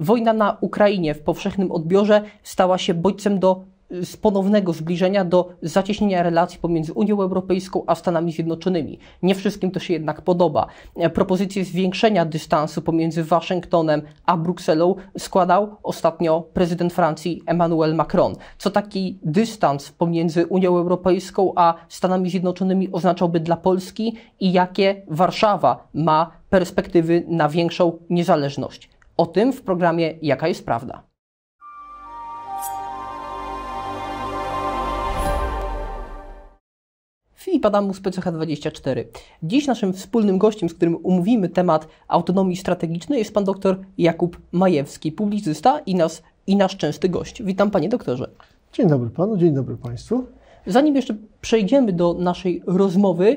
Wojna na Ukrainie w powszechnym odbiorze stała się bodźcem do y, z ponownego zbliżenia do zacieśnienia relacji pomiędzy Unią Europejską a Stanami Zjednoczonymi. Nie wszystkim to się jednak podoba. E, Propozycję zwiększenia dystansu pomiędzy Waszyngtonem a Brukselą składał ostatnio prezydent Francji Emmanuel Macron. Co taki dystans pomiędzy Unią Europejską a Stanami Zjednoczonymi oznaczałby dla Polski i jakie Warszawa ma perspektywy na większą niezależność? O tym w programie Jaka jest prawda. Filip Adamus, PCH24. Dziś naszym wspólnym gościem, z którym umówimy temat autonomii strategicznej jest pan dr Jakub Majewski, publicysta i, nas, i nasz częsty gość. Witam panie doktorze. Dzień dobry panu, dzień dobry państwu. Zanim jeszcze przejdziemy do naszej rozmowy,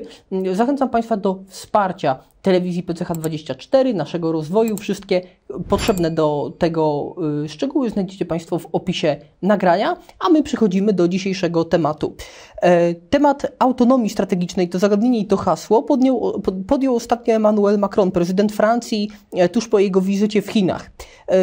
zachęcam Państwa do wsparcia telewizji PCH24, naszego rozwoju. Wszystkie potrzebne do tego y, szczegóły znajdziecie Państwo w opisie nagrania, a my przechodzimy do dzisiejszego tematu. E, temat autonomii strategicznej to zagadnienie i to hasło podjął, podjął ostatnio Emmanuel Macron, prezydent Francji, e, tuż po jego wizycie w Chinach. E,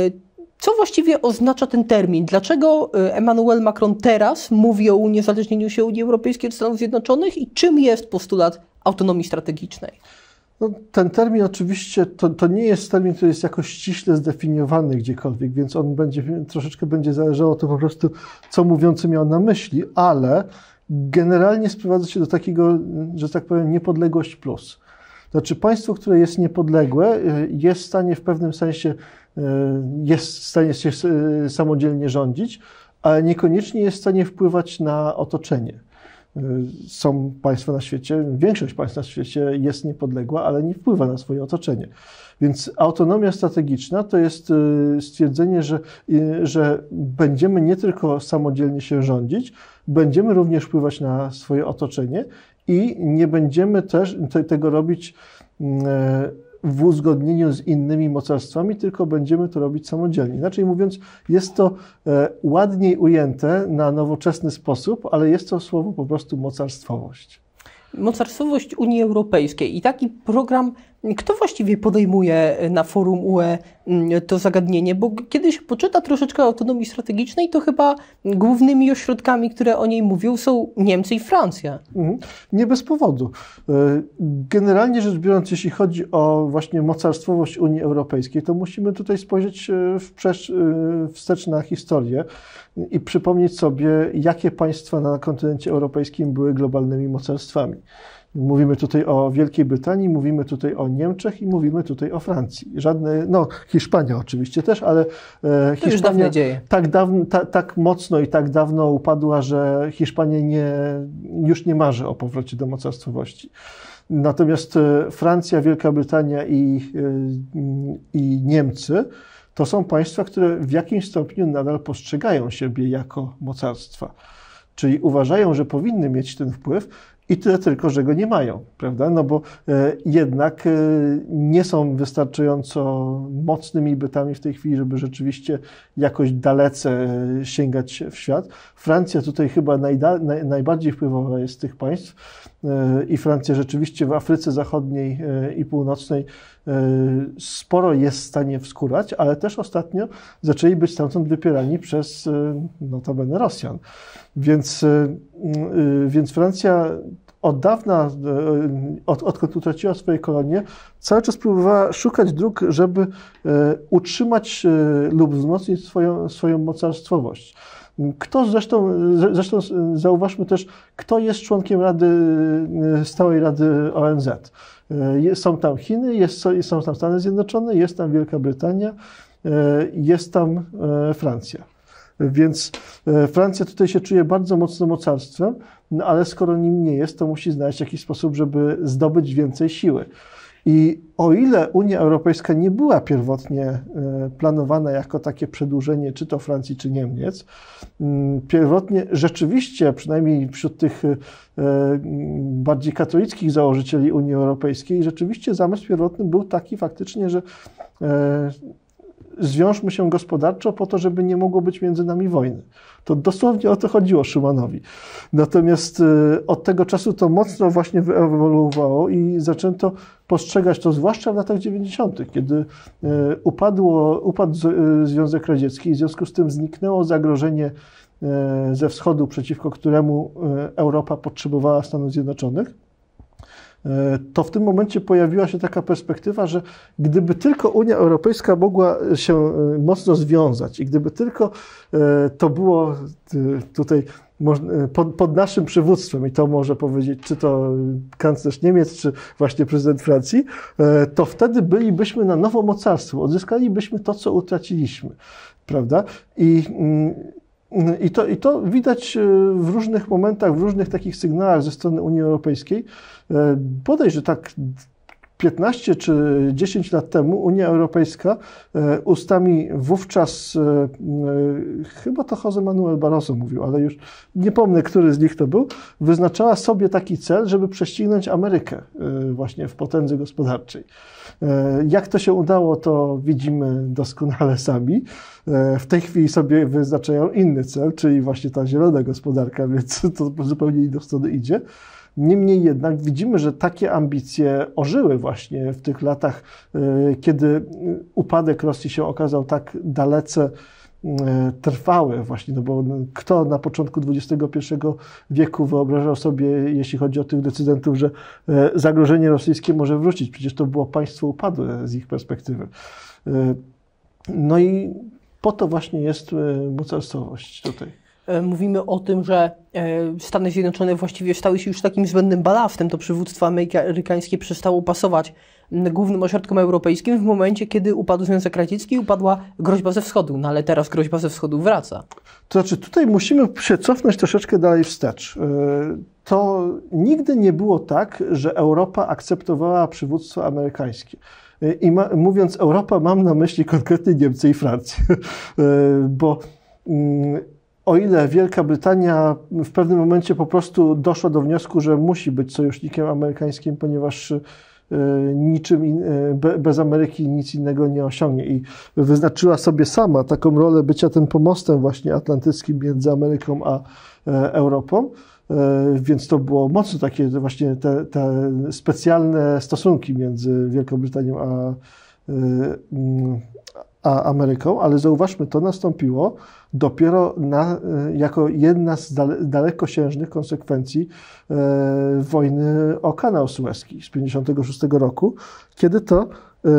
co właściwie oznacza ten termin? Dlaczego y, Emmanuel Macron teraz mówi o uniezależnieniu się Unii Europejskiej od Stanów Zjednoczonych i czym jest postulat autonomii strategicznej? No, ten termin oczywiście to, to nie jest termin, który jest jakoś ściśle zdefiniowany gdziekolwiek, więc on będzie troszeczkę będzie zależało to po prostu, co mówiący miał na myśli, ale generalnie sprowadza się do takiego, że tak powiem, niepodległość plus. Znaczy państwo, które jest niepodległe, y, jest w stanie w pewnym sensie E, jest w stanie się e, samodzielnie rządzić, ale niekoniecznie jest w stanie wpływać na otoczenie. E, są państwa na świecie, większość państw na świecie jest niepodległa, ale nie wpływa na swoje otoczenie. Więc autonomia strategiczna to jest stwierdzenie, że, że będziemy nie tylko samodzielnie się rządzić, będziemy również wpływać na swoje otoczenie i nie będziemy też tego robić mm, w uzgodnieniu z innymi mocarstwami, tylko będziemy to robić samodzielnie. Inaczej mówiąc, jest to e, ładniej ujęte na nowoczesny sposób, ale jest to słowo po prostu mocarstwowość. Mocarstwowość Unii Europejskiej i taki program kto właściwie podejmuje y, na forum UE y, to zagadnienie, bo kiedy się poczyta troszeczkę autonomii strategicznej, to chyba głównymi ośrodkami, które o niej mówią, są Niemcy i Francja. Mhm. Nie bez powodu. Y, generalnie rzecz biorąc, jeśli chodzi o właśnie mocarstwowość Unii Europejskiej, to musimy tutaj spojrzeć wstecz na historię i przypomnieć sobie, jakie państwa na kontynencie europejskim były globalnymi mocarstwami. Mówimy tutaj o Wielkiej Brytanii, mówimy tutaj o Niemczech i mówimy tutaj o Francji. Żadne, no Hiszpania oczywiście też, ale e, Hiszpania tak, dawno, ta, tak mocno i tak dawno upadła, że Hiszpania nie, już nie marzy o powrocie do mocarstwowości. Natomiast e, Francja, Wielka Brytania i, e, i Niemcy to są państwa, które w jakimś stopniu nadal postrzegają siebie jako mocarstwa. Czyli uważają, że powinny mieć ten wpływ, i tyle tylko, że go nie mają, prawda? No bo e, jednak e, nie są wystarczająco mocnymi bytami w tej chwili, żeby rzeczywiście jakoś dalece e, sięgać w świat. Francja tutaj chyba najbardziej wpływowa jest z tych państw i Francja rzeczywiście w Afryce Zachodniej i Północnej sporo jest w stanie wskurać, ale też ostatnio zaczęli być stamtąd wypierani przez notabene Rosjan. Więc Y, więc Francja od dawna, y, od, odkąd utraciła swoje kolonie, cały czas próbowała szukać dróg, żeby y, utrzymać lub wzmocnić swoją, swoją mocarstwowość. Kto zresztą, zresztą zauważmy też, kto jest członkiem Rady, Stałej Rady ONZ. Są tam Chiny, jest, są tam Stany Zjednoczone, jest tam Wielka Brytania, jest tam Francja. Więc e, Francja tutaj się czuje bardzo mocno mocarstwem, no ale skoro nim nie jest, to musi znaleźć jakiś sposób, żeby zdobyć więcej siły. I o ile Unia Europejska nie była pierwotnie e, planowana jako takie przedłużenie czy to Francji, czy Niemiec, mm, pierwotnie rzeczywiście, przynajmniej wśród tych e, bardziej katolickich założycieli Unii Europejskiej, rzeczywiście zamysł pierwotny był taki faktycznie, że zwiążmy się gospodarczo po to, żeby nie mogło być między nami wojny. To dosłownie o to chodziło Szymanowi. Natomiast y, od tego czasu to mocno właśnie wyewoluowało i zaczęto postrzegać to zwłaszcza w latach 90., kiedy y, upadło, upadł y, Związek Radziecki i w związku z tym zniknęło zagrożenie ze wschodu, przeciwko któremu Europa potrzebowała Stanów Zjednoczonych E, to w tym momencie pojawiła się taka perspektywa, że gdyby tylko Unia Europejska mogła się e, mocno związać i gdyby tylko e, to było tutaj pod, naszym przywództwem, i to może powiedzieć, czy to kanclerz Niemiec, czy właśnie prezydent Francji, to wtedy bylibyśmy na nowo mocarstwo, odzyskalibyśmy to, co utraciliśmy, prawda? I mm, i to, I to widać e, w różnych momentach, w różnych takich sygnałach ze strony Unii Europejskiej. E, bodajże tak 15 czy 10 lat temu Unia Europejska e, ustami wówczas, e, e, chyba to Jose Manuel Barroso mówił, ale już nie pomnę, który z nich to był, wyznaczała sobie taki cel, żeby prześcignąć Amerykę właśnie w potędze gospodarczej. Jak to się udało, to widzimy doskonale sami. W tej chwili sobie wyznaczają inny cel, czyli właśnie ta zielona gospodarka, więc to zupełnie inną stronę idzie. Niemniej jednak widzimy, że takie ambicje ożyły właśnie w tych latach, y, kiedy upadek Rosji się okazał tak dalece y, trwały właśnie, no bo kto na początku XXI wieku wyobrażał sobie, jeśli chodzi o tych decydentów, że y, zagrożenie rosyjskie może wrócić? Przecież to było państwo upadłe z ich perspektywy. No i po to właśnie jest mocarstwowość tutaj. E, mówimy o tym, że e, Stany Zjednoczone właściwie stały się już takim zbędnym balastem. To przywództwo amerykańskie przestało pasować głównym ośrodkom europejskim w momencie, kiedy upadł Związek Radziecki i upadła groźba ze wschodu. No ale teraz groźba ze wschodu wraca. To znaczy, tutaj musimy się cofnąć troszeczkę dalej wstecz. E, to nigdy nie było tak, że Europa akceptowała przywództwo amerykańskie. I ma, mówiąc Europa, mam na myśli konkretnie Niemcy i Francję, bo mm, o ile Wielka Brytania w pewnym momencie po prostu doszła do wniosku, że musi być sojusznikiem amerykańskim, ponieważ e, niczym in, e, bez Ameryki nic innego nie osiągnie i wyznaczyła sobie sama taką rolę bycia tym pomostem właśnie atlantyckim między Ameryką a e, Europą. Więc to było mocno takie właśnie te, te specjalne stosunki między Wielką Brytanią a a Ameryką, ale zauważmy, to nastąpiło dopiero na, e, jako jedna z dalekosiężnych konsekwencji e, wojny o kanał sueski z 1956 roku, kiedy to e,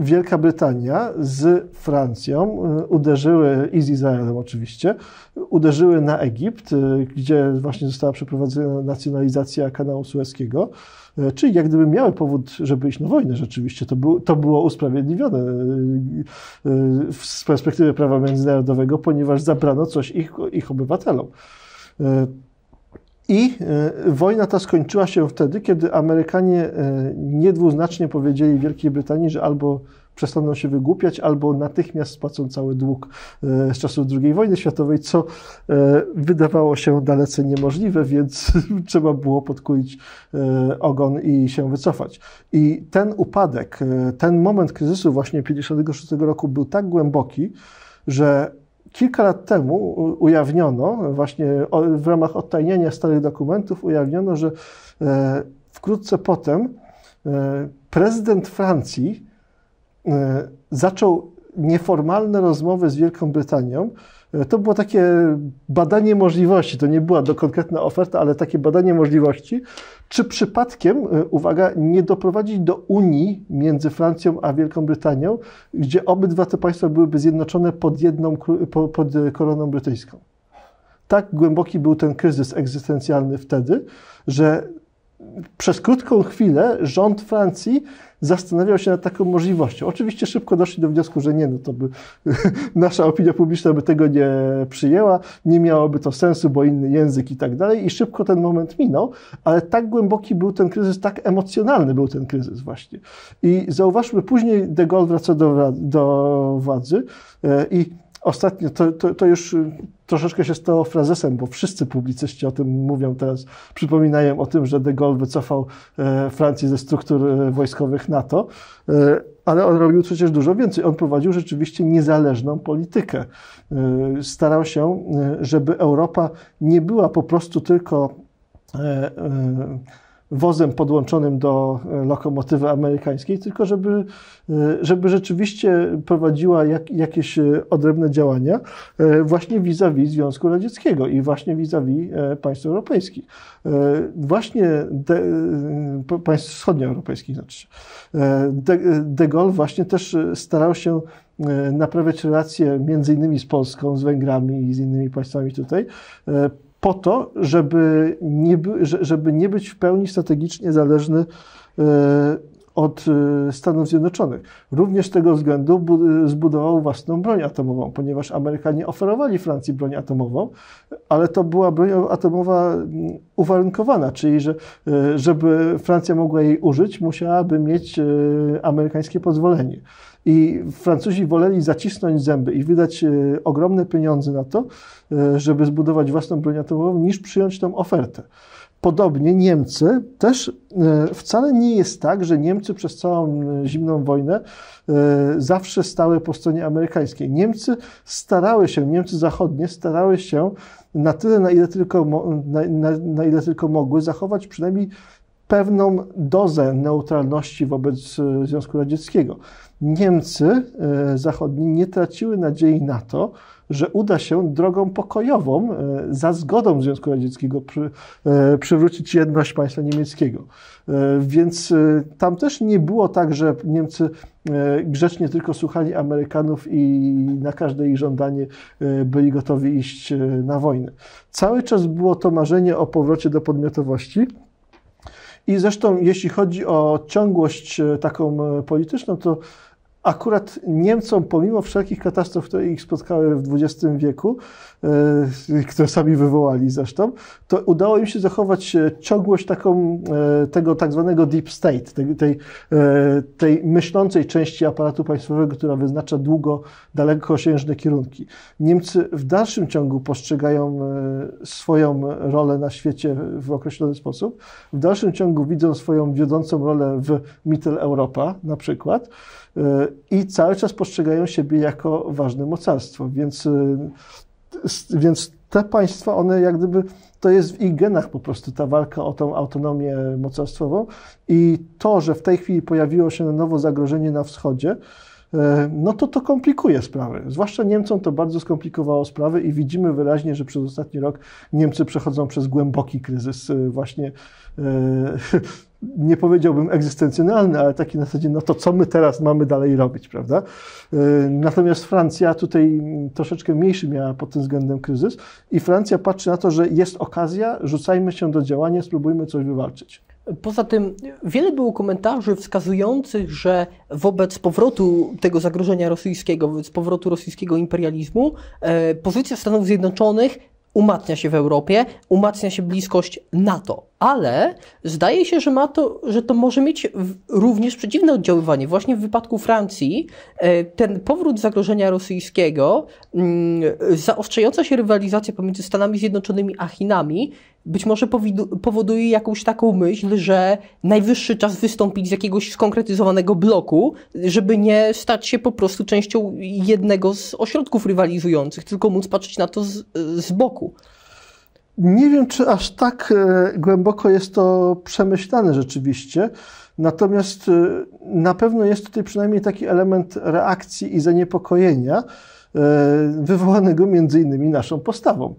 Wielka Brytania z Francją y, uderzyły, i z Izraelem oczywiście, uderzyły na Egipt, y, gdzie właśnie została przeprowadzona nacjonalizacja kanału sueskiego. Y, czyli jak gdyby miały powód, żeby iść na wojnę rzeczywiście, to, był, to było usprawiedliwione z perspektywy prawa międzynarodowego, ponieważ zabrano coś ich, ich obywatelom. I e, wojna ta skończyła się wtedy, kiedy Amerykanie e, niedwuznacznie powiedzieli Wielkiej Brytanii, że albo przestaną się wygłupiać, albo natychmiast spłacą cały dług e, z czasów II wojny światowej, co wydawało się dalece niemożliwe, więc trzeba było podkulić ogon i się wycofać. I ten upadek, ten moment kryzysu właśnie 1956 roku był tak głęboki, że Kilka lat temu ujawniono, właśnie w ramach odtajnienia starych dokumentów, ujawniono, że e, wkrótce potem e, prezydent Francji e, zaczął nieformalne rozmowy z Wielką Brytanią. To było takie badanie możliwości, to nie była do konkretna oferta, ale takie badanie możliwości czy przypadkiem, e, uwaga, nie doprowadzić do Unii między Francją a Wielką Brytanią, gdzie obydwa te państwa byłyby zjednoczone pod jedną, pod koroną brytyjską? Tak głęboki był ten kryzys egzystencjalny wtedy, że przez krótką chwilę rząd Francji zastanawiał się nad taką możliwością. Oczywiście szybko doszli do wniosku, że nie, no to by nasza opinia publiczna by tego nie przyjęła, nie miałoby to sensu, bo inny język i tak dalej i szybko ten moment minął, ale tak głęboki był ten kryzys, tak emocjonalny był ten kryzys właśnie. I zauważmy, później de Gaulle wraca do, do władzy e, i Ostatnio, to, to, to, już y, troszeczkę się stało frazesem, bo wszyscy publicyści o tym mówią teraz. Przypominają o tym, że de Gaulle wycofał e, Francję ze struktur e, wojskowych NATO, e, ale on robił przecież dużo więcej. On prowadził rzeczywiście niezależną politykę. Starał się, żeby Europa nie była po prostu tylko wozem podłączonym do e, lokomotywy amerykańskiej, tylko żeby, e, żeby rzeczywiście prowadziła jak, jakieś e, odrębne działania właśnie vis-a-vis -vis Związku Radzieckiego i właśnie vis-a-vis -vis państw europejskich. Właśnie de, państw wschodnioeuropejskich znaczy. De, de Gaulle właśnie też starał się naprawiać relacje między innymi z Polską, z Węgrami i z innymi państwami tutaj po to, żeby nie, żeby nie być w pełni strategicznie zależny e, od y, Stanów Zjednoczonych. Również z tego względu y, zbudował własną broń atomową, ponieważ Amerykanie oferowali Francji broń atomową, ale to była broń atomowa mm, uwarunkowana, czyli że y, żeby Francja mogła jej użyć, musiałaby mieć amerykańskie pozwolenie. I Francuzi woleli zacisnąć zęby i wydać ogromne pieniądze na to, żeby zbudować własną broń atomową, niż przyjąć tą ofertę. Podobnie Niemcy też e, wcale nie jest tak, że Niemcy przez całą e, zimną wojnę e, zawsze stały po stronie amerykańskiej. Niemcy starały się, Niemcy zachodnie starały się na tyle, na ile tylko, na, na, na ile tylko mogły zachować przynajmniej pewną dozę neutralności wobec Związku Radzieckiego. Niemcy zachodni nie traciły nadziei na to, że uda się drogą pokojową, e, za zgodą Związku Radzieckiego, przy, e, przywrócić jedność państwa niemieckiego. E, więc tam też nie było tak, że Niemcy grzecznie tylko słuchali Amerykanów i na każde ich żądanie byli gotowi iść na wojnę. Cały czas było to marzenie o powrocie do podmiotowości. I zresztą, jeśli chodzi o ciągłość taką polityczną, to akurat Niemcom, pomimo wszelkich katastrof, które ich spotkały w XX wieku, e, które sami wywołali zresztą, to udało im się zachować e, ciągłość taką, e, tego tak zwanego deep state, tej, tej, myślącej części aparatu państwowego, która wyznacza długo, dalekosiężne kierunki. Niemcy w dalszym ciągu postrzegają swoją rolę na świecie w określony sposób, w dalszym ciągu widzą swoją wiodącą rolę w Mittel Europa na przykład, E, i cały czas postrzegają siebie jako ważne mocarstwo. Więc, e, więc te państwa, one jak gdyby, to jest w ich genach po prostu ta walka o tą autonomię mocarstwową i to, że w tej chwili pojawiło się nowo zagrożenie na wschodzie, e, no to to komplikuje sprawy. Zwłaszcza Niemcom to bardzo skomplikowało sprawy i widzimy wyraźnie, że przez ostatni rok Niemcy przechodzą przez głęboki kryzys właśnie nie powiedziałbym egzystencjonalny, ale taki na zasadzie, no to co my teraz mamy dalej robić, prawda? Y, natomiast Francja tutaj troszeczkę mniejszy miała pod tym względem kryzys i Francja patrzy na to, że jest okazja, rzucajmy się do działania, spróbujmy coś wywalczyć. Poza tym wiele było komentarzy wskazujących, że wobec powrotu tego zagrożenia rosyjskiego, wobec powrotu rosyjskiego imperializmu, e, pozycja Stanów Zjednoczonych umacnia się w Europie, umacnia się bliskość NATO ale zdaje się, że, ma to, że to może mieć również przeciwne oddziaływanie. Właśnie w wypadku Francji e, ten powrót zagrożenia rosyjskiego, mm, zaostrzająca się rywalizacja pomiędzy Stanami Zjednoczonymi a Chinami, być może powoduje jakąś taką myśl, że najwyższy czas wystąpić z jakiegoś skonkretyzowanego bloku, żeby nie stać się po prostu częścią jednego z ośrodków rywalizujących, tylko móc patrzeć na to z, z boku. Nie wiem, czy aż tak e, głęboko jest to przemyślane rzeczywiście, natomiast e, na pewno jest tutaj przynajmniej taki element reakcji i zaniepokojenia e, wywołanego między innymi naszą postawą.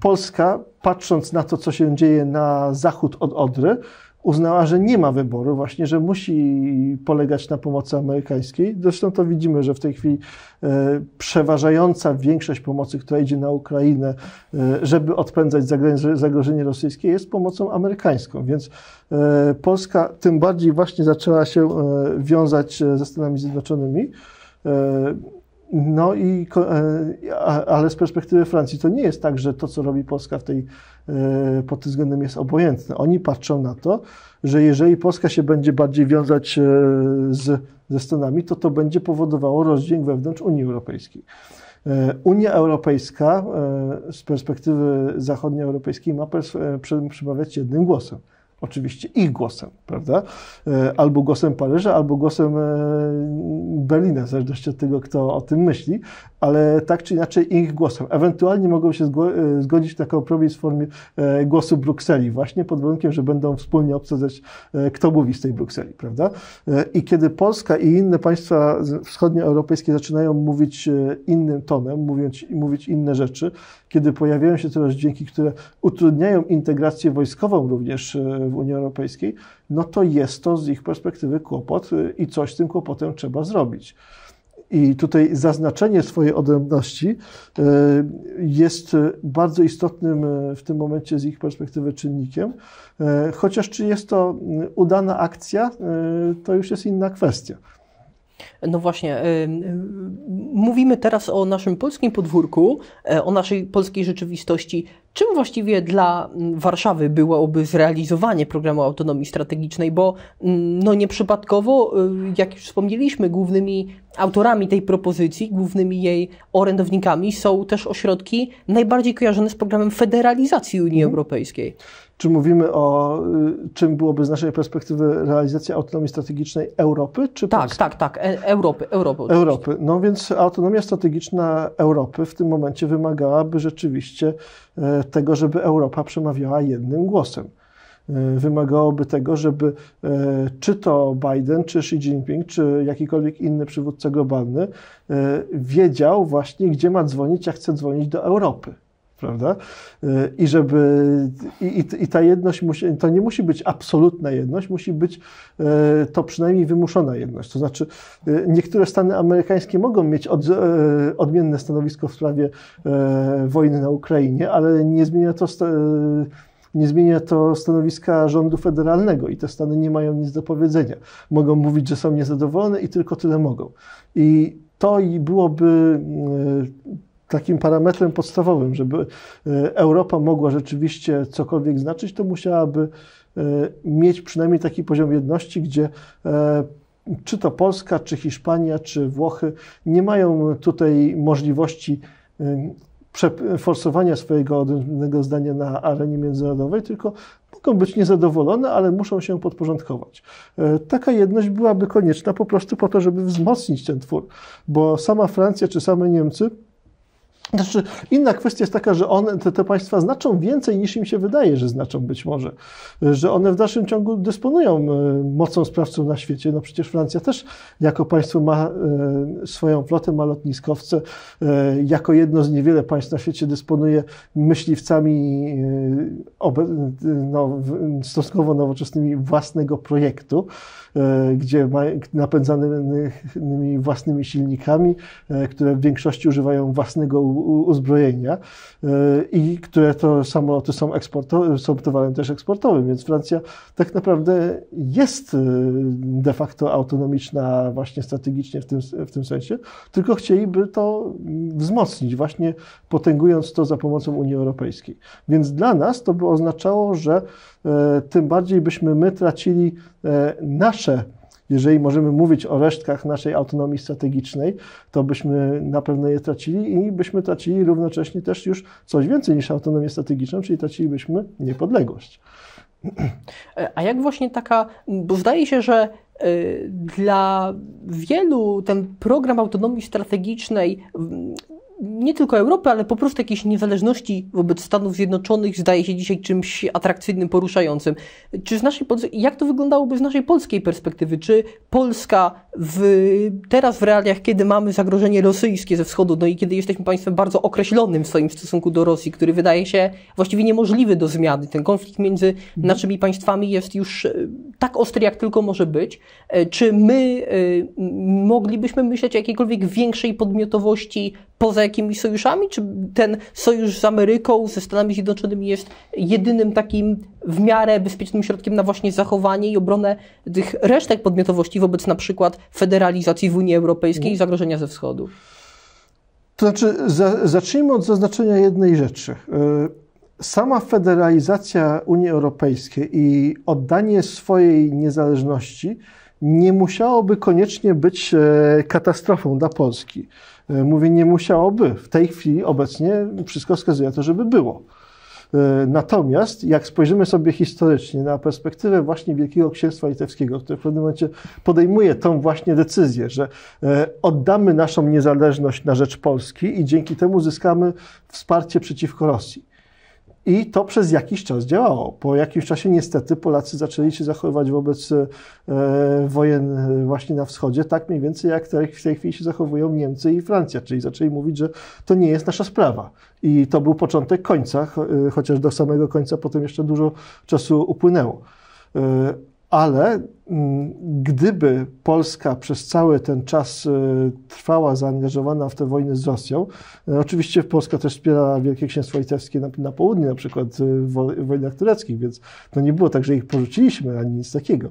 Polska, patrząc na to, co się dzieje na zachód od Odry, uznała, że nie ma wyboru, właśnie, że musi polegać na pomocy amerykańskiej. Zresztą to widzimy, że w tej chwili e, przeważająca większość pomocy, która idzie na Ukrainę, e, żeby odpędzać zagrożenie rosyjskie, jest pomocą amerykańską. Więc e, Polska tym bardziej właśnie zaczęła się wiązać ze Stanami Zjednoczonymi. No i, e, ale z perspektywy Francji to nie jest tak, że to, co robi Polska w tej, e, pod tym względem jest obojętne. Oni patrzą na to, że jeżeli Polska się będzie bardziej wiązać e, z, ze Stanami, to to będzie powodowało rozdźwięk wewnątrz Unii Europejskiej. Unia Europejska z perspektywy zachodnioeuropejskiej ma przemawiać jednym głosem oczywiście ich głosem, prawda? E, albo głosem Paryża, albo głosem e, Berlina, w zależności od tego, kto o tym myśli, ale tak czy inaczej ich głosem. Ewentualnie mogą się e, zgodzić na kompromis w formie głosu Brukseli, właśnie pod warunkiem, że będą wspólnie obsadzać, kto mówi z tej Brukseli, prawda? I kiedy Polska i inne państwa wschodnioeuropejskie zaczynają mówić innym tonem, mówić inne rzeczy, kiedy pojawiają się coraz dźwięki, które utrudniają integrację wojskową również e, w Unii Europejskiej, no to jest to z ich perspektywy kłopot e, i coś z tym kłopotem trzeba zrobić. I tutaj zaznaczenie swojej odrębności e, jest bardzo istotnym w tym momencie z ich perspektywy czynnikiem. Chociaż czy jest to udana akcja, to już jest inna kwestia. No właśnie, y, y, mówimy teraz o naszym polskim podwórku, e, o naszej polskiej rzeczywistości. Czym właściwie dla mm, Warszawy byłoby zrealizowanie programu autonomii strategicznej? Bo mm, no nieprzypadkowo, y, jak już wspomnieliśmy, głównymi autorami tej propozycji, głównymi jej orędownikami są też ośrodki najbardziej kojarzone z programem federalizacji Unii mhm. Europejskiej. Czy mówimy o y, czym byłoby z naszej perspektywy realizacja autonomii strategicznej Europy czy Tak, tak, tak, e Europy, Europy. Oczywiście. Europy. No więc autonomia strategiczna Europy w tym momencie wymagałaby rzeczywiście E, tego, żeby Europa przemawiała jednym głosem. E, wymagałoby tego, żeby e, czy to Biden, czy Xi Jinping, czy jakikolwiek inny przywódca globalny wiedział właśnie, gdzie ma dzwonić, jak chce dzwonić do Europy prawda? Y, I żeby i, i ta jedność musi, to nie musi być absolutna jedność, musi być y, to przynajmniej wymuszona jedność. To znaczy, y, niektóre stany amerykańskie mogą mieć od, odmienne stanowisko w sprawie wojny na Ukrainie, ale nie zmienia to nie zmienia to stanowiska rządu federalnego i te Stany nie mają nic do powiedzenia. Mogą mówić, że są niezadowolone i tylko tyle mogą. I to i byłoby takim parametrem podstawowym, żeby e, Europa mogła rzeczywiście cokolwiek znaczyć, to musiałaby e, mieć przynajmniej taki poziom jedności, gdzie e, czy to Polska, czy Hiszpania, czy Włochy nie mają tutaj możliwości forsowania swojego odrębnego zdania na arenie międzynarodowej, tylko mogą być niezadowolone, ale muszą się podporządkować. Taka jedność byłaby konieczna po prostu po to, żeby wzmocnić ten twór, bo sama Francja czy same Niemcy znaczy, inna kwestia jest taka, że one, te, te, państwa znaczą więcej niż im się wydaje, że znaczą być może. Że one w dalszym ciągu dysponują e, mocą sprawców na świecie. No przecież Francja też jako państwo ma e, swoją flotę, ma lotniskowce. E, jako jedno z niewiele państw na świecie dysponuje myśliwcami no, stosunkowo nowoczesnymi własnego projektu. E, gdzie napędzanymi własnymi silnikami, e, które w większości używają własnego uzbrojenia e, i które to samoloty są, eksportowe, są towarem też eksportowym, więc Francja tak naprawdę jest de facto autonomiczna właśnie strategicznie w tym, w tym sensie, tylko chcieliby to wzmocnić, właśnie potęgując to za pomocą Unii Europejskiej. Więc dla nas to by oznaczało, że tym bardziej byśmy my tracili E, nasze, jeżeli możemy mówić o resztkach naszej autonomii strategicznej, to byśmy na pewno je tracili i byśmy tracili równocześnie też już coś więcej niż autonomię strategiczną, czyli tracilibyśmy niepodległość. E, a jak właśnie taka, bo zdaje się, że e, dla wielu ten program autonomii strategicznej nie tylko Europy, ale po prostu jakiejś niezależności wobec Stanów Zjednoczonych zdaje się dzisiaj czymś atrakcyjnym, poruszającym. Czy z naszej, jak to wyglądałoby z naszej polskiej perspektywy? Czy Polska w, teraz w realiach, kiedy mamy zagrożenie rosyjskie ze wschodu, no i kiedy jesteśmy państwem bardzo określonym w swoim stosunku do Rosji, który wydaje się właściwie niemożliwy do zmiany, ten konflikt między mhm. naszymi państwami jest już e, tak ostry, jak tylko może być, e, czy my e, moglibyśmy myśleć o jakiejkolwiek większej podmiotowości poza jakimiś sojuszami? Czy ten sojusz z Ameryką, ze Stanami Zjednoczonymi jest jedynym takim w miarę bezpiecznym środkiem na właśnie zachowanie i obronę tych resztek podmiotowości wobec na przykład federalizacji w Unii Europejskiej i zagrożenia ze wschodu? To znaczy, za, zacznijmy od zaznaczenia jednej rzeczy. Y, sama federalizacja Unii Europejskiej i oddanie swojej niezależności nie musiałoby koniecznie być e, katastrofą dla Polski. E, mówię, nie musiałoby. W tej chwili obecnie wszystko wskazuje na to, żeby było. E, natomiast jak spojrzymy sobie historycznie na perspektywę właśnie Wielkiego Księstwa Litewskiego, które w pewnym momencie podejmuje tą właśnie decyzję, że e, oddamy naszą niezależność na rzecz Polski i dzięki temu zyskamy wsparcie przeciwko Rosji. I to przez jakiś czas działało. Po jakimś czasie niestety Polacy zaczęli się zachowywać wobec e, wojen e, właśnie na wschodzie, tak mniej więcej jak w tej chwili się zachowują Niemcy i Francja, czyli zaczęli mówić, że to nie jest nasza sprawa. I to był początek końca, e, chociaż do samego końca potem jeszcze dużo czasu upłynęło. E, ale mm, gdyby Polska przez cały ten czas y, trwała zaangażowana w tę wojnę z Rosją, y, oczywiście Polska też wspierała Wielkie Księstwo Litewskie na, na południe, na przykład y, w, w wojnach tureckich, więc to nie było tak, że ich porzuciliśmy ani nic takiego.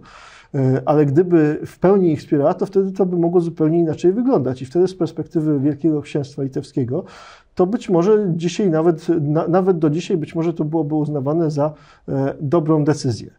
Ale gdyby w pełni ich wspierała, to wtedy to by mogło zupełnie inaczej wyglądać. I wtedy z perspektywy Wielkiego Księstwa Litewskiego, to być może dzisiaj, nawet, na, nawet do dzisiaj, być może to byłoby uznawane za e, dobrą decyzję.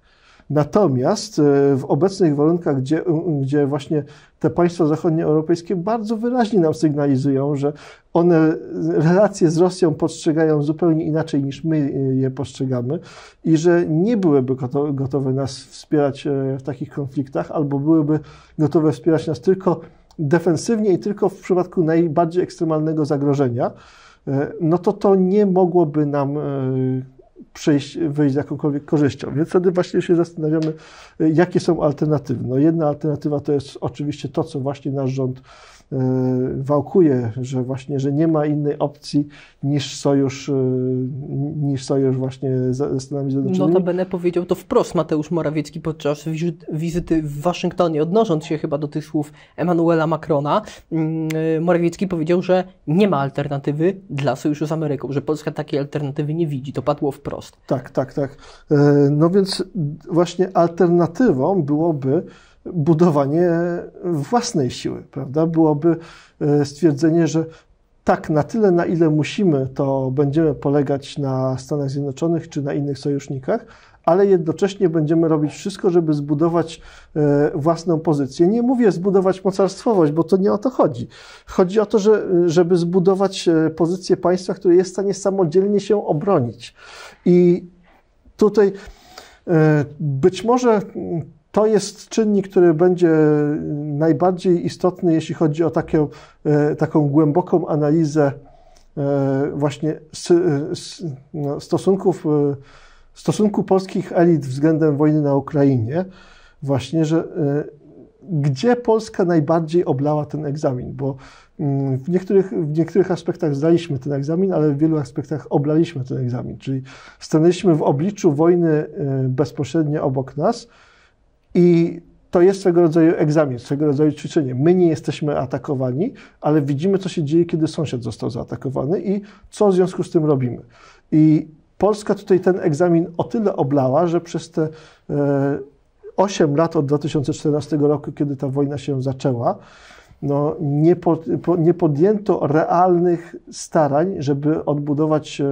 Natomiast e, w obecnych warunkach, gdzie, gdzie właśnie te państwa zachodnioeuropejskie bardzo wyraźnie nam sygnalizują, że one e, relacje z Rosją postrzegają zupełnie inaczej niż my e, je postrzegamy i że nie byłyby gotowe nas wspierać w takich konfliktach albo byłyby gotowe wspierać nas tylko defensywnie i tylko w przypadku najbardziej ekstremalnego zagrożenia, no to to nie mogłoby nam przyjść, wyjść z jakąkolwiek korzyścią. Więc wtedy właśnie się zastanawiamy, y, jakie są alternatywy. No jedna alternatywa to jest oczywiście to, co właśnie nasz rząd E, wałkuje, że właśnie, że nie ma innej opcji niż sojusz, e, niż sojusz właśnie ze Stanami Zjednoczonymi. Notabene powiedział to wprost Mateusz Morawiecki podczas wizyty w Waszyngtonie, odnosząc się chyba do tych słów Emanuela Macrona. Mm, e, Morawiecki powiedział, że nie ma alternatywy dla sojuszu z Ameryką, że Polska takiej alternatywy nie widzi. To padło wprost. Tak, tak, tak. No więc właśnie alternatywą byłoby budowanie własnej siły, prawda? Byłoby e, stwierdzenie, że tak, na tyle, na ile musimy, to będziemy polegać na Stanach Zjednoczonych czy na innych sojusznikach, ale jednocześnie będziemy robić wszystko, żeby zbudować e, własną pozycję. Nie mówię zbudować mocarstwowość, bo to nie o to chodzi. Chodzi o to, że, żeby zbudować e, pozycję państwa, które jest w stanie samodzielnie się obronić. I tutaj być może to jest czynnik, który będzie najbardziej istotny, jeśli chodzi o takie, e, taką głęboką analizę e, właśnie e, no, stosunków, stosunku polskich elit względem wojny na Ukrainie, właśnie, że gdzie Polska najbardziej oblała ten egzamin, bo mm, w niektórych, w niektórych aspektach zdaliśmy ten egzamin, ale w wielu aspektach oblaliśmy ten egzamin, czyli stanęliśmy w obliczu wojny bezpośrednio obok nas, i to jest swego rodzaju egzamin, swego rodzaju ćwiczenie. My nie jesteśmy atakowani, ale widzimy, co się dzieje, kiedy sąsiad został zaatakowany i co w związku z tym robimy. I Polska tutaj ten egzamin o tyle oblała, że przez te 8 e, lat od 2014 roku, kiedy ta wojna się zaczęła, no, nie, nie podjęto realnych starań, żeby odbudować e,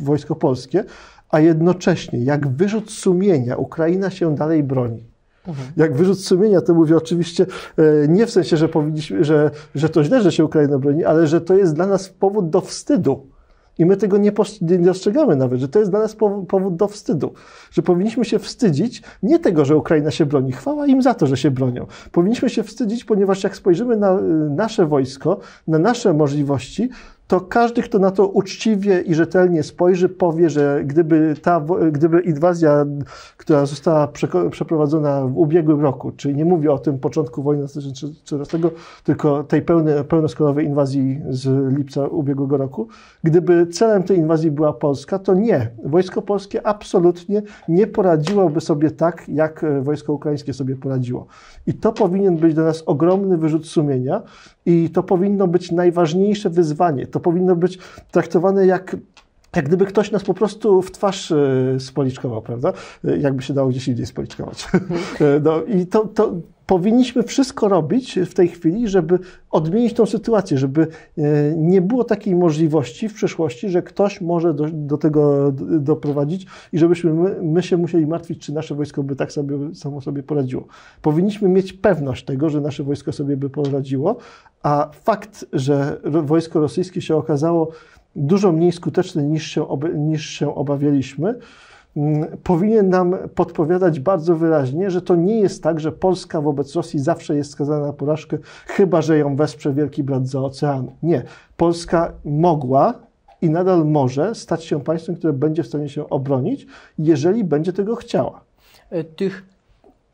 wojsko polskie, a jednocześnie jak wyrzut sumienia Ukraina się dalej broni. Mhm. Jak wyrzut sumienia, to mówię oczywiście e, nie w sensie, że, powinniśmy, że, że to źle, że się Ukraina broni, ale że to jest dla nas powód do wstydu. I my tego nie, nie dostrzegamy nawet, że to jest dla nas powód do wstydu. Że powinniśmy się wstydzić nie tego, że Ukraina się broni, chwała im za to, że się bronią. Powinniśmy się wstydzić, ponieważ jak spojrzymy na y, nasze wojsko, na nasze możliwości, to każdy, kto na to uczciwie i rzetelnie spojrzy, powie, że gdyby, ta, gdyby inwazja, która została przeprowadzona w ubiegłym roku, czyli nie mówię o tym początku wojny 2014, tylko tej pełne, pełnoskalowej inwazji z lipca ubiegłego roku, gdyby celem tej inwazji była Polska, to nie. Wojsko polskie absolutnie nie poradziłoby sobie tak, jak wojsko ukraińskie sobie poradziło. I to powinien być dla nas ogromny wyrzut sumienia, i to powinno być najważniejsze wyzwanie. To powinno być traktowane jak jak gdyby ktoś nas po prostu w twarz e, spoliczkował, prawda? E, jakby się dało gdzieś indziej spoliczkować. E, no i to, to powinniśmy wszystko robić w tej chwili, żeby odmienić tą sytuację, żeby nie było takiej możliwości w przyszłości, że ktoś może do, do tego doprowadzić i żebyśmy my, my, się musieli martwić, czy nasze wojsko by tak sobie, samo sobie poradziło. Powinniśmy mieć pewność tego, że nasze wojsko sobie by poradziło, a fakt, że wojsko rosyjskie się okazało dużo mniej skuteczny niż się, niż się obawialiśmy, mm, powinien nam podpowiadać bardzo wyraźnie, że to nie jest tak, że Polska wobec Rosji zawsze jest skazana na porażkę, chyba że ją wesprze Wielki Brat za oceanu. Nie. Polska mogła i nadal może stać się państwem, które będzie w stanie się obronić, jeżeli będzie tego chciała. E, tych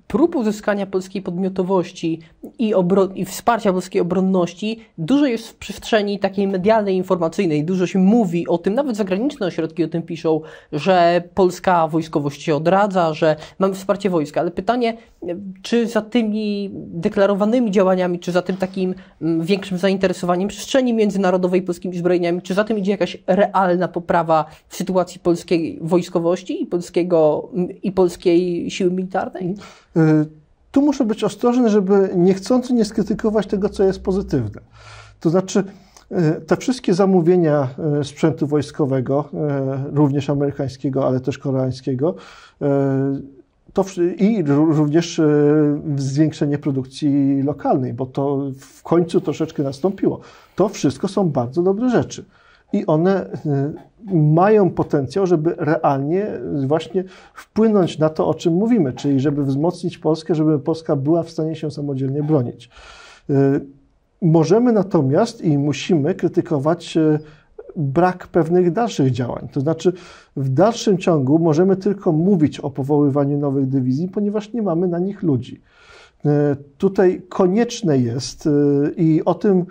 prób uzyskania polskiej podmiotowości i, i, wsparcia polskiej obronności dużo jest w przestrzeni takiej medialnej, informacyjnej. Dużo się mówi o tym, nawet zagraniczne ośrodki o tym piszą, że polska wojskowość się odradza, że mamy wsparcie wojska. Ale pytanie, czy za tymi deklarowanymi działaniami, czy za tym takim mm, większym zainteresowaniem przestrzeni międzynarodowej polskimi zbrojeniami, czy za tym idzie jakaś realna poprawa w sytuacji polskiej wojskowości i, polskiego, mm, i polskiej siły militarnej? Y, tu muszę być ostrożny, żeby niechcący nie skrytykować tego, co jest pozytywne. To znaczy, y, te wszystkie zamówienia y, sprzętu wojskowego, również amerykańskiego, ale też koreańskiego, to i również zwiększenie produkcji lokalnej, bo to w końcu troszeczkę nastąpiło. To wszystko są bardzo dobre rzeczy. I one mają potencjał, żeby realnie właśnie wpłynąć na to, o czym mówimy, czyli żeby wzmocnić Polskę, żeby Polska była w stanie się samodzielnie bronić. Y, możemy natomiast i musimy krytykować y, brak pewnych dalszych działań. To znaczy, w dalszym ciągu możemy tylko mówić o powoływaniu nowych dywizji, ponieważ nie mamy na nich ludzi. Y, tutaj konieczne jest i o tym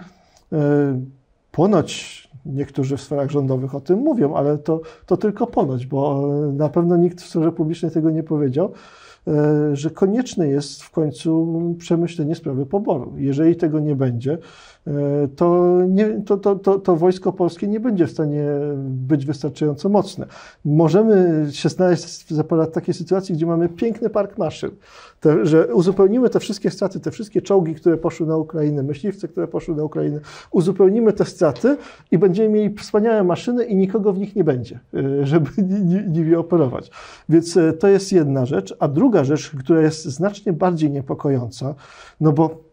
ponoć niektórzy w sferach rządowych o tym mówią, ale to, to tylko ponoć, bo e, na pewno nikt w sferze publicznej tego nie powiedział, e, że konieczne jest w końcu przemyślenie sprawy poboru. Jeżeli tego nie będzie, E, to, nie, to, to, to, to, wojsko polskie nie będzie w stanie być wystarczająco mocne. Możemy się znaleźć za parę w takiej sytuacji, gdzie mamy piękny park maszyn, te, że uzupełnimy te wszystkie straty, te wszystkie czołgi, które poszły na Ukrainę, myśliwce, które poszły na Ukrainę, uzupełnimy te straty i będziemy mieli wspaniałe maszyny i nikogo w nich nie będzie, e, żeby nimi operować. Więc e, to jest jedna rzecz. A druga rzecz, która jest znacznie bardziej niepokojąca, no bo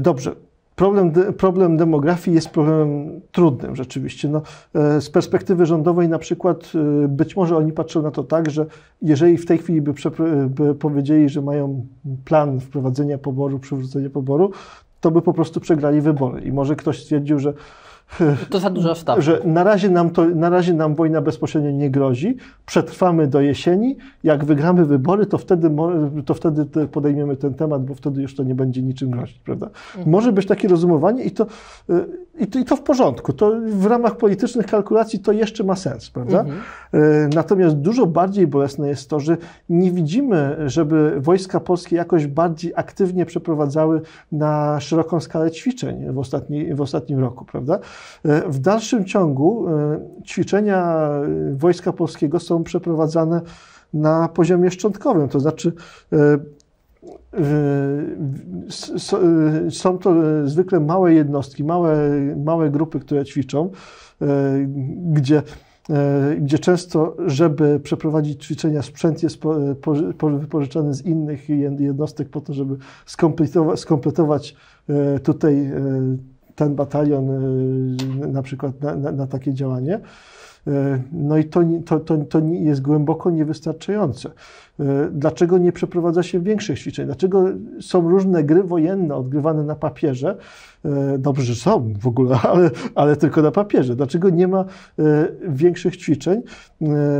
Dobrze, Problem, problem demografii jest problemem trudnym rzeczywiście. No, e, z perspektywy rządowej na przykład e, być może oni patrzą na to tak, że jeżeli w tej chwili by, e, by powiedzieli, że mają plan wprowadzenia poboru, przywrócenia poboru, to by po prostu przegrali wybory. I może ktoś stwierdził, że to za dużo wstawka. Że na razie, nam to, na razie nam wojna bezpośrednio nie grozi, przetrwamy do jesieni, jak wygramy wybory, to wtedy, to wtedy podejmiemy ten temat, bo wtedy już to nie będzie niczym grozić, prawda? Mhm. Może być takie rozumowanie i to, y, i to, i to w porządku, to w ramach politycznych kalkulacji to jeszcze ma sens, prawda? Mhm. Y, natomiast dużo bardziej bolesne jest to, że nie widzimy, żeby wojska polskie jakoś bardziej aktywnie przeprowadzały na szeroką skalę ćwiczeń w, ostatni, w ostatnim roku, prawda? E, w dalszym ciągu e, ćwiczenia e, Wojska Polskiego są przeprowadzane na poziomie szczątkowym, to znaczy są to zwykle małe jednostki, małe, małe grupy, które ćwiczą, gdzie, gdzie często, żeby przeprowadzić ćwiczenia, sprzęt jest wypożyczany z innych jednostek po to, żeby skompletować, skompletować tutaj ten batalion y, na przykład na, na, na takie działanie. Y, no i to, to, to, to jest głęboko niewystarczające. E, dlaczego nie przeprowadza się większych ćwiczeń? Dlaczego są różne gry wojenne odgrywane na papierze? E, dobrze, że są w ogóle, ale, ale tylko na papierze. Dlaczego nie ma e, większych ćwiczeń?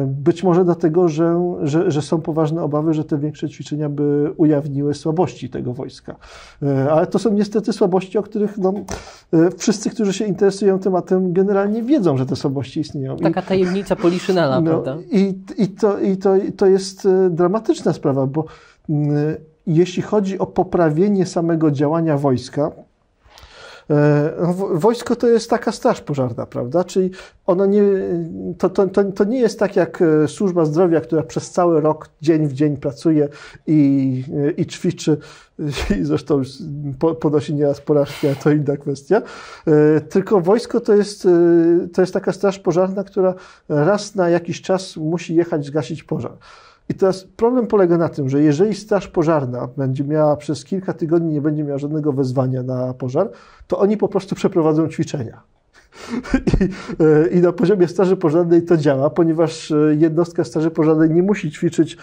Być może dlatego, że, że, że są poważne obawy, że te większe ćwiczenia by ujawniły słabości tego wojska. Ale to są niestety słabości, o których no, wszyscy, którzy się interesują tematem, generalnie wiedzą, że te słabości istnieją. Taka tajemnica Poliszynela, no, prawda? I, i, to, i to, to jest dla dramatyczna sprawa, bo mm, jeśli chodzi o poprawienie samego działania wojska, e, no, Wojsko to jest taka straż pożarna, prawda? Czyli ono nie, to, to, to, nie jest tak jak e, służba zdrowia, która przez cały rok, dzień w dzień pracuje i, e, i ćwiczy i zresztą już ponosi nieraz porażki, to inna kwestia. Tylko wojsko to jest, to jest taka straż pożarna, która raz na jakiś czas musi jechać zgasić pożar. I teraz problem polega na tym, że jeżeli Straż Pożarna będzie miała przez kilka tygodni, nie będzie miała żadnego wezwania na pożar, to oni po prostu przeprowadzą ćwiczenia. I, e, I, na poziomie Straży Pożarnej to działa, ponieważ e, jednostka Straży Pożarnej nie musi ćwiczyć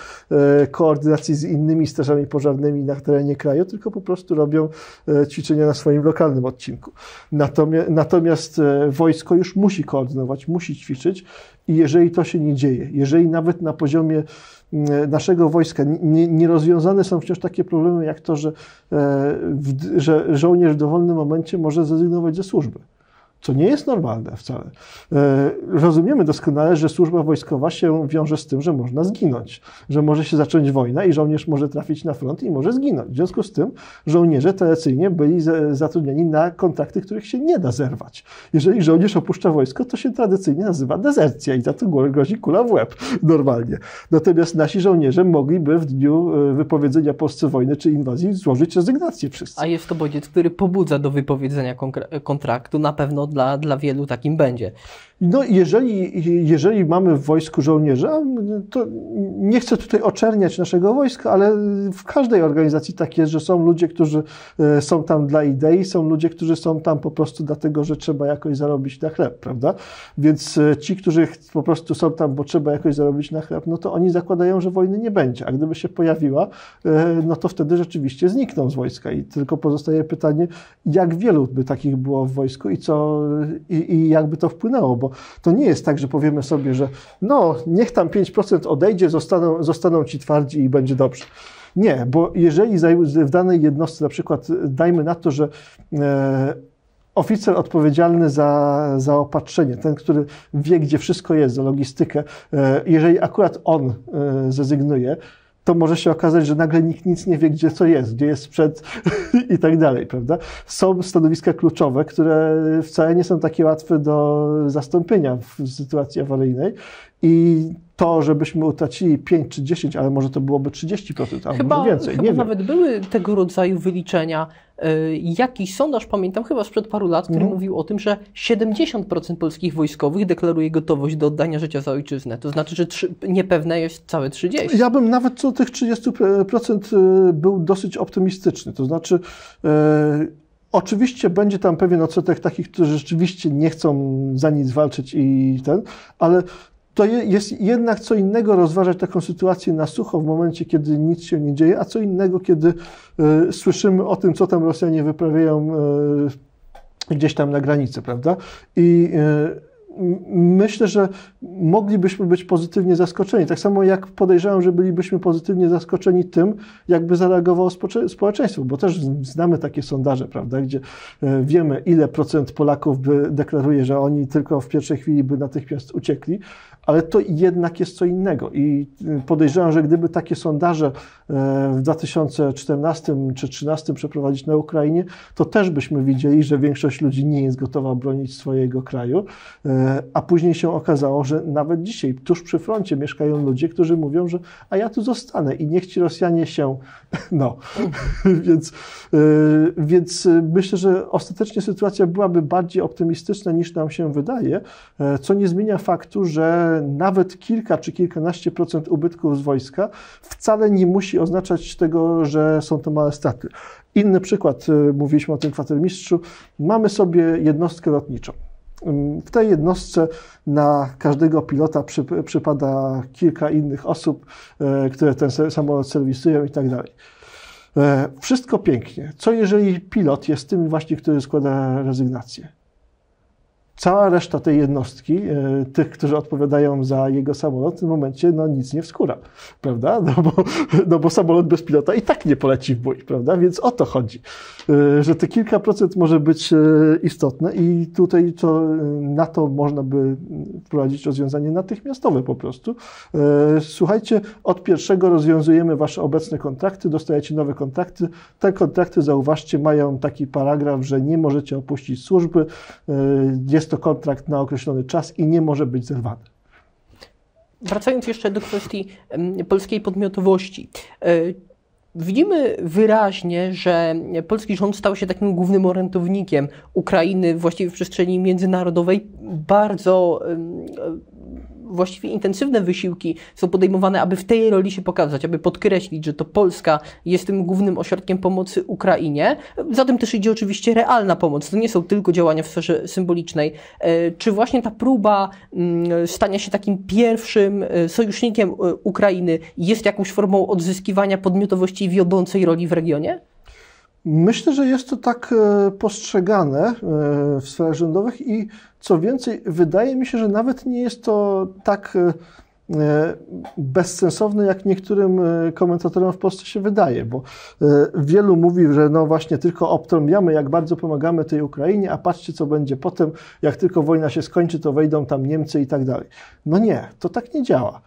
e, koordynacji z innymi strażami pożarnymi na terenie kraju, tylko po prostu robią ćwiczenia na swoim lokalnym odcinku. Natomiast, natomiast wojsko już musi koordynować, musi ćwiczyć i jeżeli to się nie dzieje, jeżeli nawet na poziomie E, naszego wojska. Nierozwiązane są wciąż takie problemy, jak to, że, e, że żołnierz w dowolnym momencie może zrezygnować ze służby co nie jest normalne wcale. E, rozumiemy doskonale, że służba wojskowa się wiąże z tym, że można zginąć, że może się zacząć wojna i żołnierz może trafić na front i może zginąć. W związku z tym żołnierze tradycyjnie byli zatrudnieni na kontrakty, których się nie da zerwać. Jeżeli żołnierz opuszcza wojsko, to się tradycyjnie nazywa dezercja i za to grozi kula w łeb normalnie. Natomiast nasi żołnierze mogliby w dniu e, wypowiedzenia Polsce wojny czy inwazji złożyć rezygnację wszyscy. A jest to bodziec, który pobudza do wypowiedzenia kontraktu na pewno dla, dla wielu takim będzie. No jeżeli, jeżeli mamy w wojsku żołnierza, to nie chcę tutaj oczerniać naszego wojska, ale w każdej organizacji tak jest, że są ludzie, którzy e, są tam dla idei, są ludzie, którzy są tam po prostu dlatego, że trzeba jakoś zarobić na chleb, prawda? Więc e, ci, którzy po prostu są tam, bo trzeba jakoś zarobić na chleb, no to oni zakładają, że wojny nie będzie, a gdyby się pojawiła, e, no to wtedy rzeczywiście znikną z wojska i tylko pozostaje pytanie, jak wielu by takich było w wojsku i co i, i, jakby to wpłynęło, bo to nie jest tak, że powiemy sobie, że no, niech tam 5% odejdzie, zostaną, zostaną ci twardzi i będzie dobrze. Nie, bo jeżeli w danej jednostce, na przykład dajmy na to, że e, oficer odpowiedzialny za zaopatrzenie, ten, który wie, gdzie wszystko jest, za logistykę, e, jeżeli akurat on e, zrezygnuje, to może się okazać, że nagle nikt nic nie wie, gdzie co jest, gdzie jest sprzęt i tak dalej, prawda? Są stanowiska kluczowe, które wcale nie są takie łatwe do zastąpienia w sytuacji awaryjnej i to, żebyśmy utracili 5 czy 10, ale może to byłoby 30%, a chyba, więcej. Chyba nie nawet wiem. były tego rodzaju wyliczenia. Y, Jakiś sondaż, pamiętam chyba sprzed paru lat, który no. mówił o tym, że 70% polskich wojskowych deklaruje gotowość do oddania życia za ojczyznę. To znaczy, że trzy, niepewne jest całe 30%. Ja bym nawet co do tych 30% y, był dosyć optymistyczny. To znaczy, e, Oczywiście będzie tam pewien odsetek takich, którzy rzeczywiście nie chcą za nic walczyć i ten, ale to jest jednak co innego rozważać taką sytuację na sucho w momencie, kiedy nic się nie dzieje, a co innego, kiedy y, słyszymy o tym, co tam Rosjanie wyprawiają y, gdzieś tam na granicy, prawda? I y, myślę, że moglibyśmy być pozytywnie zaskoczeni. Tak samo jak podejrzewam, że bylibyśmy pozytywnie zaskoczeni tym, jakby zareagowało społeczeństwo, bo też znamy takie sondaże, prawda, gdzie wiemy, ile procent Polaków by deklaruje, że oni tylko w pierwszej chwili by natychmiast uciekli ale to jednak jest co innego. I y, podejrzewam, że gdyby takie sondaże e, w 2014 czy 2013 przeprowadzić na Ukrainie, to też byśmy widzieli, że większość ludzi nie jest gotowa bronić swojego kraju, e, a później się okazało, że nawet dzisiaj tuż przy froncie mieszkają ludzie, którzy mówią, że a ja tu zostanę i niech ci Rosjanie się, no, więc, e, więc myślę, że ostatecznie sytuacja byłaby bardziej optymistyczna niż nam się wydaje, co nie zmienia faktu, że nawet kilka czy kilkanaście procent ubytków z wojska wcale nie musi oznaczać tego, że są to małe straty. Inny przykład, y, mówiliśmy o tym kwatermistrzu. Mamy sobie jednostkę lotniczą. Mm, w tej jednostce na każdego pilota przy, przypada kilka innych osób, e, które ten samolot serwisują i tak dalej. E, wszystko pięknie. Co jeżeli pilot jest tym właśnie, który składa rezygnację? cała reszta tej jednostki, e, tych, którzy odpowiadają za jego samolot, w tym momencie no, nic nie wskóra, prawda? No bo, no bo samolot bez pilota i tak nie poleci w bój, prawda? Więc o to chodzi, e, że te kilka procent może być e, istotne i tutaj to, na to można by wprowadzić rozwiązanie natychmiastowe po prostu. Słuchajcie, od pierwszego rozwiązujemy wasze obecne kontrakty, dostajecie nowe kontrakty. Te kontrakty, zauważcie, mają taki paragraf, że nie możecie opuścić służby, jest to kontrakt na określony czas i nie może być zerwany. Wracając jeszcze do kwestii polskiej podmiotowości. E, widzimy wyraźnie, że polski rząd stał się takim głównym orientownikiem Ukrainy właściwie w przestrzeni międzynarodowej, bardzo właściwie intensywne wysiłki są podejmowane, aby w tej roli się pokazać, aby podkreślić, że to Polska jest tym głównym ośrodkiem pomocy Ukrainie. Za tym też idzie oczywiście realna pomoc. To nie są tylko działania w sferze symbolicznej. E, czy właśnie ta próba mm, stania się takim pierwszym e, sojusznikiem e, Ukrainy jest jakąś formą odzyskiwania podmiotowości wiodącej roli w regionie? Myślę, że jest to tak e, postrzegane e, w sferach rządowych i co więcej, wydaje mi się, że nawet nie jest to tak e, bezsensowne, jak niektórym komentatorom w Polsce się wydaje, bo wielu mówi, że no właśnie tylko obtrąbiamy, jak bardzo pomagamy tej Ukrainie, a patrzcie, co będzie potem, jak tylko wojna się skończy, to wejdą tam Niemcy i tak dalej. No nie, to tak nie działa.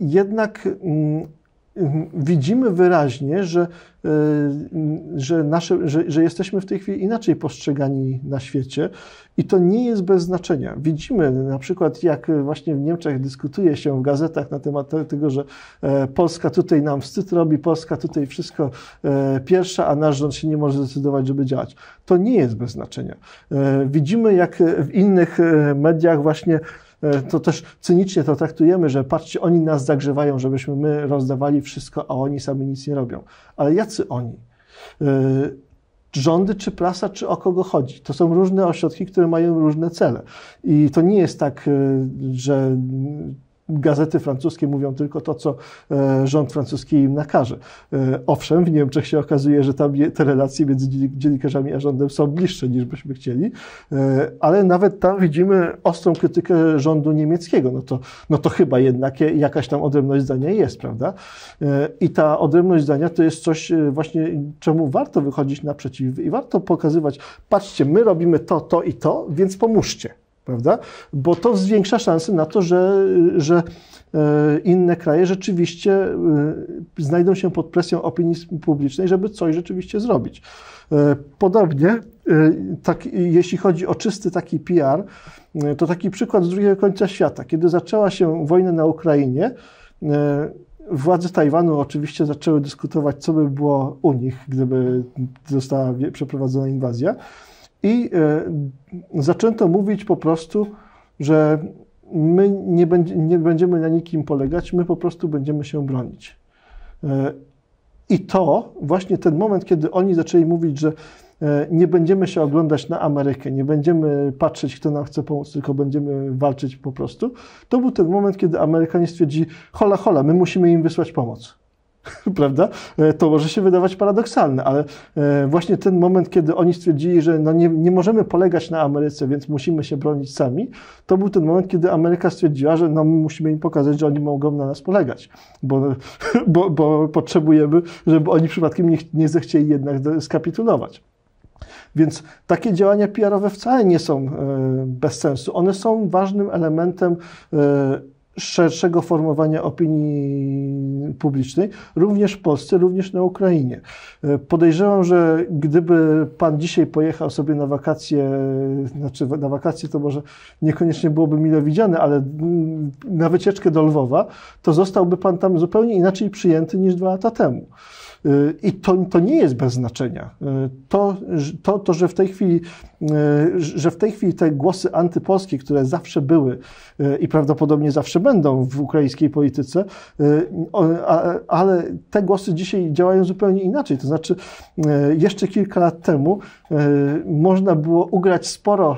Jednak mm, Mhm. widzimy wyraźnie, że, e, że, nasze, że, że, jesteśmy w tej chwili inaczej postrzegani na świecie i to nie jest bez znaczenia. Widzimy na przykład, jak właśnie w Niemczech dyskutuje się w gazetach na temat tego, że e, Polska tutaj nam wstyd robi, Polska tutaj wszystko e, pierwsza, a nasz rząd się nie może zdecydować, żeby działać. To nie jest bez znaczenia. Widzimy, jak w innych mediach właśnie E, to też cynicznie to traktujemy, że patrzcie, oni nas zagrzewają, żebyśmy my rozdawali wszystko, a oni sami nic nie robią. Ale jacy oni? E, rządy, czy prasa, czy o kogo chodzi. To są różne ośrodki, które mają różne cele. I to nie jest tak, e, że gazety francuskie mówią tylko to, co e, rząd francuski im nakaże. E, owszem, w Niemczech się okazuje, że tam te relacje między dziennikarzami a rządem są bliższe niż byśmy chcieli, e, ale nawet tam widzimy ostrą krytykę rządu niemieckiego. No to, no to chyba jednak jakaś tam odrębność zdania jest, prawda? I ta odrębność zdania to jest coś właśnie, czemu warto wychodzić naprzeciw i warto pokazywać, patrzcie, my robimy to, to i to, więc pomóżcie prawda? Bo to zwiększa szanse na to, że, że e, inne kraje rzeczywiście e, znajdą się pod presją opinii publicznej, żeby coś rzeczywiście zrobić. E, podobnie, tak, jeśli chodzi o czysty taki PR, to taki przykład z drugiego końca świata. Kiedy zaczęła się wojna na Ukrainie, władze Tajwanu oczywiście zaczęły dyskutować, co by było u nich, gdyby została przeprowadzona inwazja i e, zaczęto mówić po prostu, że my nie, będzie, nie będziemy na nikim polegać, my po prostu będziemy się bronić. E, I to właśnie ten moment, kiedy oni zaczęli mówić, że e, nie będziemy się oglądać na Amerykę, nie będziemy patrzeć, kto nam chce pomóc, tylko będziemy walczyć po prostu. To był ten moment, kiedy Amerykanie stwierdzili: hola, hola, my musimy im wysłać pomoc. prawda? E, to może się wydawać paradoksalne, ale e, właśnie ten moment, kiedy oni stwierdzili, że no nie, nie możemy polegać na Ameryce, więc musimy się bronić sami, to był ten moment, kiedy Ameryka stwierdziła, że no musimy im pokazać, że oni mogą na nas polegać, bo, bo, bo potrzebujemy, żeby oni przypadkiem nie, nie zechcieli jednak skapitulować. Więc takie działania PR-owe wcale nie są e, bez sensu. One są ważnym elementem szerszego formowania opinii publicznej, również w Polsce, również na Ukrainie. Podejrzewam, że gdyby pan dzisiaj pojechał sobie na wakacje, znaczy na wakacje to może niekoniecznie byłoby mile widziane, ale na wycieczkę do Lwowa, to zostałby pan tam zupełnie inaczej przyjęty niż dwa lata temu. I to, to nie jest bez znaczenia. Y, to, to, to że, w tej chwili, y, że w tej chwili te głosy antypolskie, które zawsze były y, i prawdopodobnie zawsze będą w ukraińskiej polityce, ale te głosy dzisiaj działają zupełnie inaczej. To znaczy, jeszcze kilka lat temu można było ugrać sporo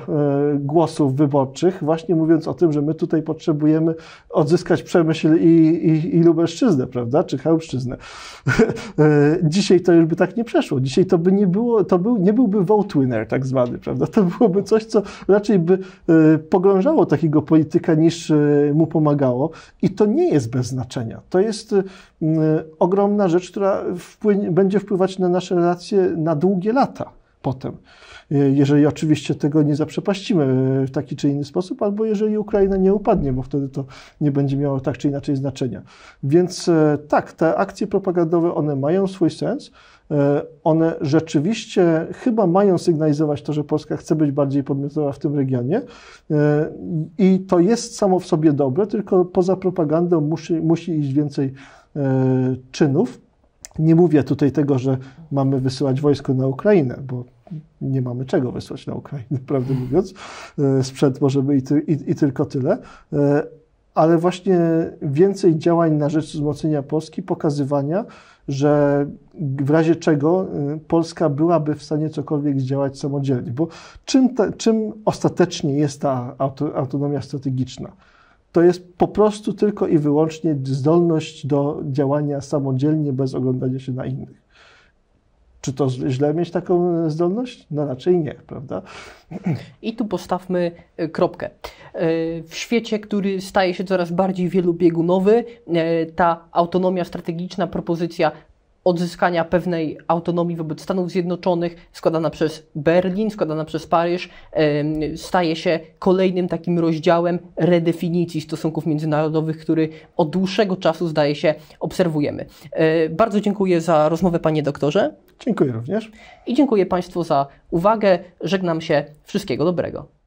głosów wyborczych, właśnie mówiąc o tym, że my tutaj potrzebujemy odzyskać przemyśl i, i, i Lubelszczyznę, prawda, czy Chełmszczyznę. Dzisiaj to już by tak nie przeszło. Dzisiaj to by nie było, to był, nie byłby vote winner tak zwany, prawda? To byłoby coś, co raczej by e, pogrążało takiego polityka niż e, mu pomagało. I to nie jest bez znaczenia. To jest e, ogromna rzecz, która wpłynie, będzie wpływać na nasze relacje na długie lata potem. E, jeżeli oczywiście tego nie zaprzepaścimy e, w taki czy inny sposób, albo jeżeli Ukraina nie upadnie, bo wtedy to nie będzie miało tak czy inaczej znaczenia. Więc e, tak, te akcje propagandowe, one mają swój sens. One rzeczywiście chyba mają sygnalizować to, że Polska chce być bardziej podmiotowa w tym regionie i to jest samo w sobie dobre, tylko poza propagandą musi, musi iść więcej czynów nie mówię tutaj tego, że mamy wysyłać wojsko na Ukrainę, bo nie mamy czego wysłać na Ukrainę, prawdę mówiąc. E, sprzęt możemy i, ty, i, i tylko tyle. E, ale właśnie więcej działań na rzecz wzmocnienia Polski, pokazywania, że w razie czego e, Polska byłaby w stanie cokolwiek zdziałać samodzielnie. Bo czym, ta, czym ostatecznie jest ta auto, autonomia strategiczna? to jest po prostu tylko i wyłącznie zdolność do działania samodzielnie, bez oglądania się na innych. Czy to źle mieć taką zdolność? No raczej nie, prawda? I tu postawmy e, kropkę. E, w świecie, który staje się coraz bardziej wielobiegunowy, e, ta autonomia strategiczna, propozycja odzyskania pewnej autonomii wobec Stanów Zjednoczonych, składana przez Berlin, składana przez Paryż, staje się kolejnym takim rozdziałem redefinicji stosunków międzynarodowych, który od dłuższego czasu, zdaje się, obserwujemy. E, bardzo dziękuję za rozmowę, panie doktorze. Dziękuję również. I dziękuję państwu za uwagę. Żegnam się. Wszystkiego dobrego.